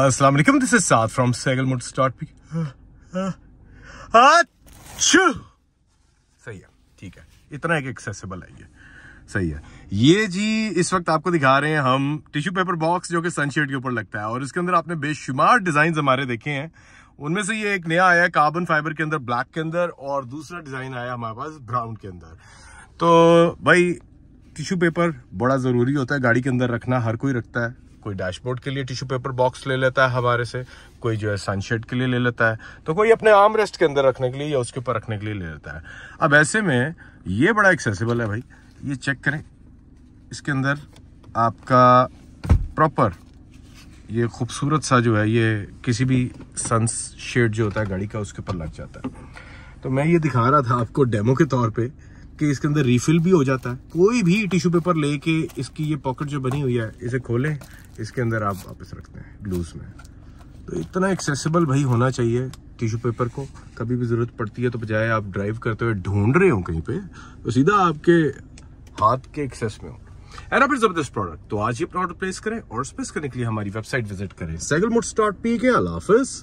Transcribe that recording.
अस्सलाम वालेकुम this is Saad from Sehgal motor start पी सही है ठीक है इतना एक एक्सेसिबल है ये सही है ये जी इस वक्त आपको दिखा रहे हैं हम टिश्यू पेपर बॉक्स जो कि सनशेड के ऊपर लगता है और इसके अंदर आपने बेशुमार डिज़ाइन हमारे देखे हैं उनमें से ये एक नया आया है कार्बन फाइबर के अंदर ब्लैक के अंदर और दूसरा डिज़ाइन आया हमारे पास ब्राउन के अंदर तो भाई टिश्यू पेपर बड़ा ज़रूरी होता है गाड़ी के अंदर रखना हर कोई रखता है कोई डैशबोर्ड के लिए टिश्यू पेपर बॉक्स ले लेता है हमारे से कोई जो है सनशेड के लिए ले लेता है तो कोई अपने आर्म रेस्ट के अंदर रखने के लिए या उसके ऊपर रखने के लिए ले लेता है अब ऐसे में ये बड़ा एक्सेसिबल है भाई ये चेक करें इसके अंदर आपका प्रॉपर ये खूबसूरत सा जो है ये किसी भी सन शेड जो होता है गाड़ी का उसके ऊपर लग जाता है तो मैं ये दिखा रहा था आपको डेमो के तौर पे के इसके अंदर रिफिल भी हो जाता है कोई भी टिश्यू पेपर लेके इसकी ये पॉकेट जो बनी हुई है इसे खोलें इसके अंदर आप वापस रखते हैं ग्लूस में तो इतना एक्सेसिबल भाई होना चाहिए टिश्यू पेपर को कभी भी ज़रूरत पड़ती है तो बजाय आप ड्राइव करते हुए ढूंढ रहे हो कहीं पे तो सीधा आपके हाथ के एक्सेस में हो एना फिर जबरदस्त प्रोडक्ट तो आज ये प्रोडक्ट प्लेस करें और स्पेस करने के लिए हमारी वेबसाइट विजिट करें सैगल मोट्स डॉट पी के अलाफिज़